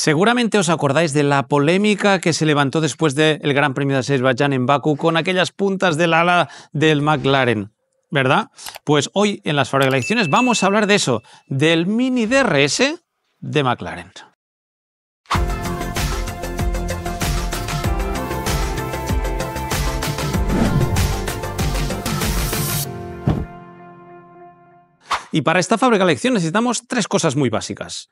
Seguramente os acordáis de la polémica que se levantó después del Gran Premio de Azerbaiyán en Bakú con aquellas puntas del ala del McLaren. ¿Verdad? Pues hoy en las Fábricas de elecciones vamos a hablar de eso, del mini DRS de McLaren. Y para esta fábrica de Lecciones necesitamos tres cosas muy básicas.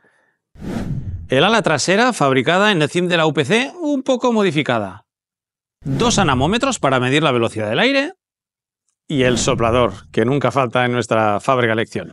El ala trasera fabricada en el CIM de la UPC un poco modificada. Dos anamómetros para medir la velocidad del aire y el soplador, que nunca falta en nuestra fábrica lección.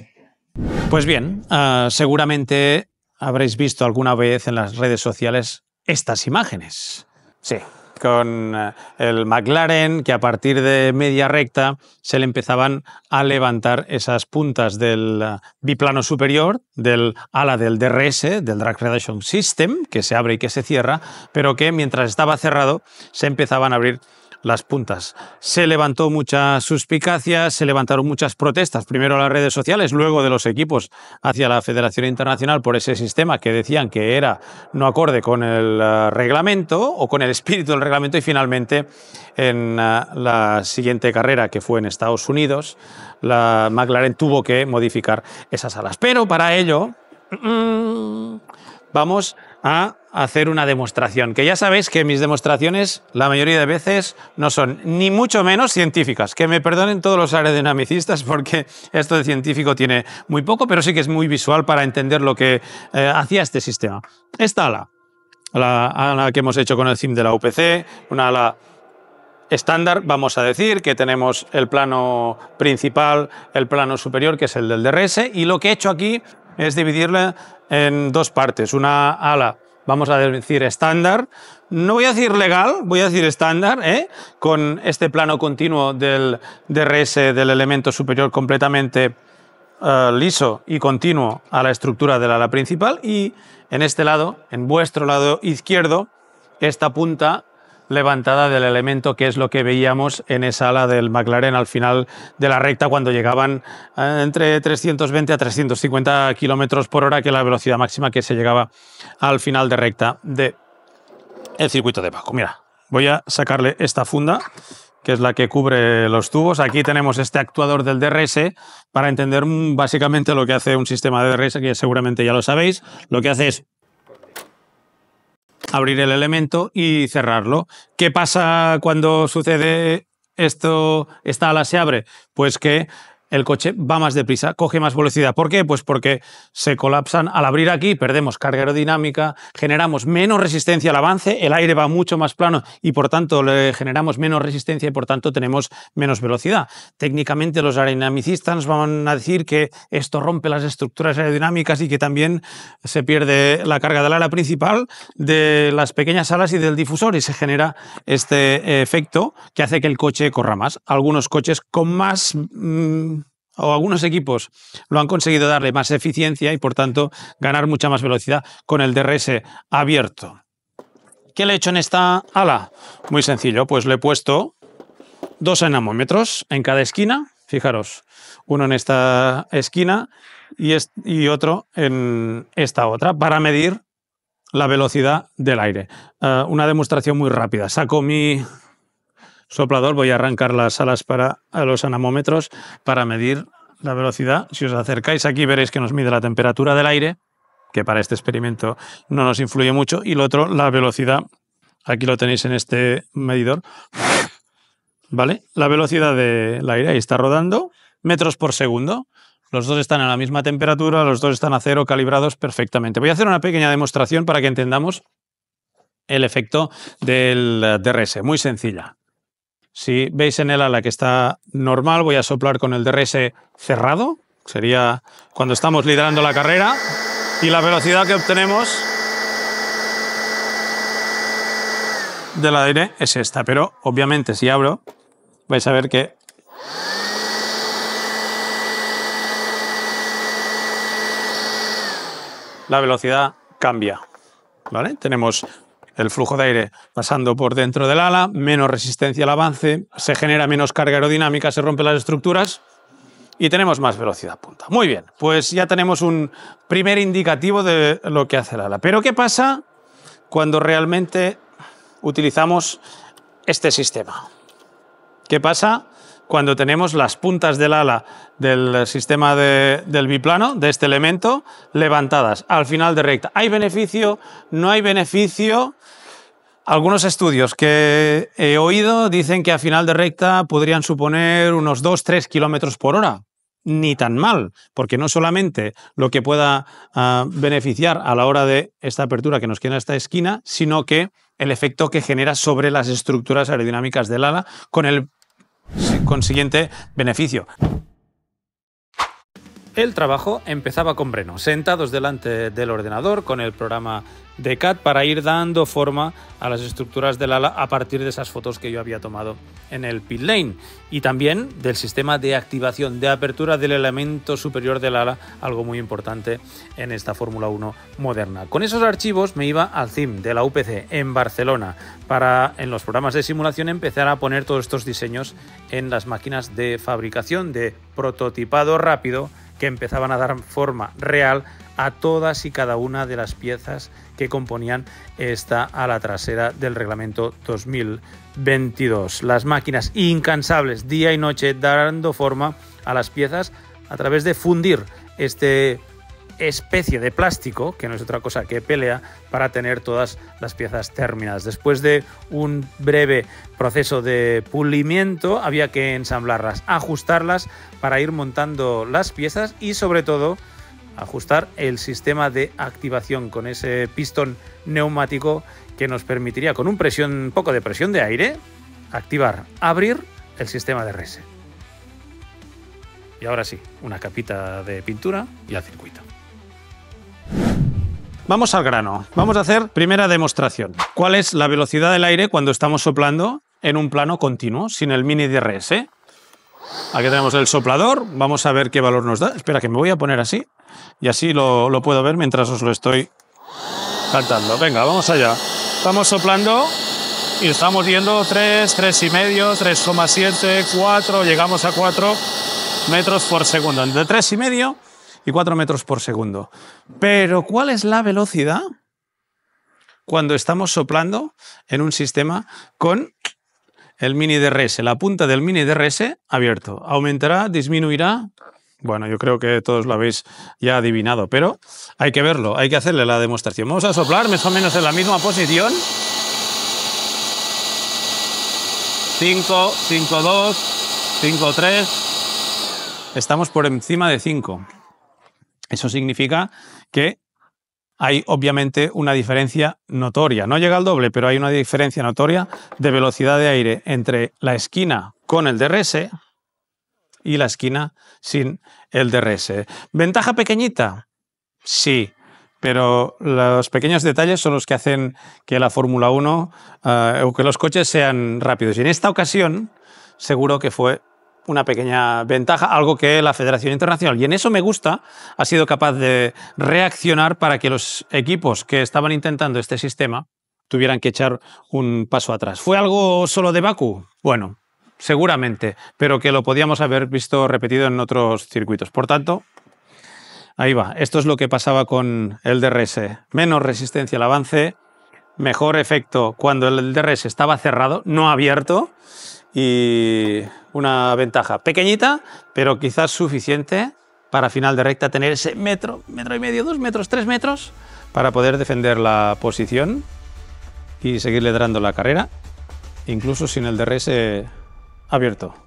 Pues bien, ah, seguramente habréis visto alguna vez en las redes sociales estas imágenes. Sí, con eh, el McLaren, que a partir de media recta se le empezaban a levantar esas puntas del eh, biplano superior, del ala del DRS, del Drag Reduction System, que se abre y que se cierra, pero que mientras estaba cerrado se empezaban a abrir las puntas. Se levantó mucha suspicacia, se levantaron muchas protestas, primero las redes sociales, luego de los equipos hacia la Federación Internacional por ese sistema que decían que era no acorde con el eh, reglamento o con el espíritu del reglamento y finalmente en eh, la siguiente carrera que fue en Estados Unidos, la McLaren tuvo que modificar esas alas. Pero para ello mm, vamos a hacer una demostración, que ya sabéis que mis demostraciones la mayoría de veces no son ni mucho menos científicas, que me perdonen todos los aerodinamicistas porque esto de científico tiene muy poco, pero sí que es muy visual para entender lo que eh, hacía este sistema. Esta ala, la ala que hemos hecho con el CIM de la UPC, una ala estándar, vamos a decir, que tenemos el plano principal, el plano superior, que es el del DRS, y lo que he hecho aquí es dividirla en dos partes, una ala vamos a decir estándar, no voy a decir legal, voy a decir estándar, ¿eh? con este plano continuo del DRS del elemento superior completamente eh, liso y continuo a la estructura del ala principal y en este lado, en vuestro lado izquierdo, esta punta levantada del elemento que es lo que veíamos en esa ala del McLaren al final de la recta cuando llegaban eh, entre 320 a 350 kilómetros por hora, que es la velocidad máxima que se llegaba al final de recta del circuito de Paco. Mira, voy a sacarle esta funda que es la que cubre los tubos. Aquí tenemos este actuador del DRS para entender mm, básicamente lo que hace un sistema de DRS, que seguramente ya lo sabéis. Lo que hace es abrir el elemento y cerrarlo. ¿Qué pasa cuando sucede esto, esta ala se abre? Pues que el coche va más deprisa, coge más velocidad. ¿Por qué? Pues porque se colapsan al abrir aquí, perdemos carga aerodinámica, generamos menos resistencia al avance, el aire va mucho más plano y por tanto le generamos menos resistencia y por tanto tenemos menos velocidad. Técnicamente los aerodinamicistas nos van a decir que esto rompe las estructuras aerodinámicas y que también se pierde la carga del ala principal de las pequeñas alas y del difusor y se genera este efecto que hace que el coche corra más. Algunos coches con más mm, o algunos equipos lo han conseguido darle más eficiencia y por tanto ganar mucha más velocidad con el DRS abierto. ¿Qué le he hecho en esta ala? Muy sencillo, pues le he puesto dos enamómetros en cada esquina, fijaros, uno en esta esquina y, otro en esta otra, para medir la velocidad del aire. Eh, una demostración muy rápida. Saco mi soplador voy a arrancar las alas para a los anamómetros para medir la velocidad. Si os acercáis aquí veréis que nos mide la temperatura del aire, que para este experimento no nos influye mucho, y lo otro, la velocidad. Aquí lo tenéis en este medidor. ¿Vale? La velocidad del aire ahí está rodando, metros por segundo. Los dos están a la misma temperatura, los dos están a cero, calibrados perfectamente. Voy a hacer una pequeña demostración para que entendamos el efecto del DRS. Muy sencilla. Si veis en el ala que está normal, voy a soplar con el DRS cerrado. Sería cuando estamos liderando la carrera. Y la velocidad que obtenemos del aire es esta. Pero obviamente si abro, vais a ver que la velocidad cambia. ¿Vale? Tenemos el flujo de aire pasando por dentro del ala, menos resistencia al avance, se genera menos carga aerodinámica, se rompen las estructuras y tenemos más velocidad punta. Muy bien, pues ya tenemos un primer indicativo de lo que hace el ala. Pero ¿qué pasa cuando realmente utilizamos este sistema? ¿Qué pasa cuando tenemos las puntas del ala del sistema del biplano, de este elemento, levantadas al final de recta. ¿Hay beneficio? ¿No hay beneficio? Algunos estudios que he oído dicen que a final de recta podrían suponer unos 2-3 kilómetros por hora. Ni tan mal, porque no solamente lo que pueda ah, beneficiar a la hora de esta apertura que nos queda esta esquina, sino que el efecto que genera sobre las estructuras aerodinámicas del ala con el consiguiente beneficio. El trabajo empezaba con Breno, sentados delante del ordenador con el programa de CAD para ir dando forma a las estructuras del ala a partir de esas fotos que yo había tomado en el pit lane y también del sistema de activación de apertura del elemento superior del ala, algo muy importante en esta Fórmula 1 moderna. Con esos archivos me iba al CIM de la UPC en Barcelona para en los programas de simulación empezar a poner todos estos diseños en las máquinas de fabricación de prototipado rápido que empezaban a dar forma real a todas y cada una de las piezas que componían esta ala trasera del reglamento 2022. Las máquinas incansables día y noche dando forma a las piezas a través de fundir este especie de plástico, que no es otra cosa que pelea, para tener todas las piezas terminadas. Después de un breve proceso de pulimiento, había que ensamblarlas, ajustarlas para ir montando las piezas y sobre todo ajustar el sistema de activación con ese pistón neumático que nos permitiría con un presión, poco de presión de aire activar, abrir el sistema de res. Y ahora sí, una capita de pintura y al circuito. Vamos al grano. Vamos a hacer primera demostración. ¿Cuál es la velocidad del aire cuando estamos soplando en un plano continuo, sin el mini de DRS? Eh? Aquí tenemos el soplador. Vamos a ver qué valor nos da. Espera, que me voy a poner así y así lo, puedo ver mientras os lo estoy saltando. Venga, vamos allá. Estamos soplando y estamos viendo 3, 3,5, 3,7, 4, llegamos a 4 metros por segundo. Entre 3,5 y 4 metros por segundo. Pero ¿cuál es la velocidad cuando estamos soplando en un sistema con el mini DRS, la punta del mini DRS abierto? ¿Aumentará, disminuirá? Bueno, yo creo que todos lo habéis ya adivinado, pero hay que verlo, hay que hacerle la demostración. Vamos a soplar más o menos en la misma posición. 5, 5, 2, 5, 3. Estamos por encima de 5. Eso significa que hay obviamente una diferencia notoria. No llega al doble, pero hay una diferencia notoria de velocidad de aire entre la esquina con el DRS y la esquina sin el DRS. ¿Ventaja pequeñita? Sí, pero los pequeños detalles son los que hacen que la Fórmula 1 eh, o que los coches sean rápidos. Y en esta ocasión seguro que fue una pequeña ventaja, algo que la Federación Internacional, y en eso me gusta, ha sido capaz de reaccionar para que los equipos que estaban intentando este sistema tuvieran que echar un paso atrás. ¿Fue algo solo de Baku? Bueno, seguramente, pero que lo podíamos haber visto repetido en otros circuitos. Por tanto, ahí va. Esto es lo que pasaba con el DRS. Menos resistencia al avance, mejor efecto cuando el DRS estaba cerrado, no abierto, y una ventaja pequeñita, pero quizás suficiente para final de recta tener ese metro, metro y medio, dos metros, tres metros, para poder defender la posición y seguir liderando la carrera, incluso sin el DRS abierto.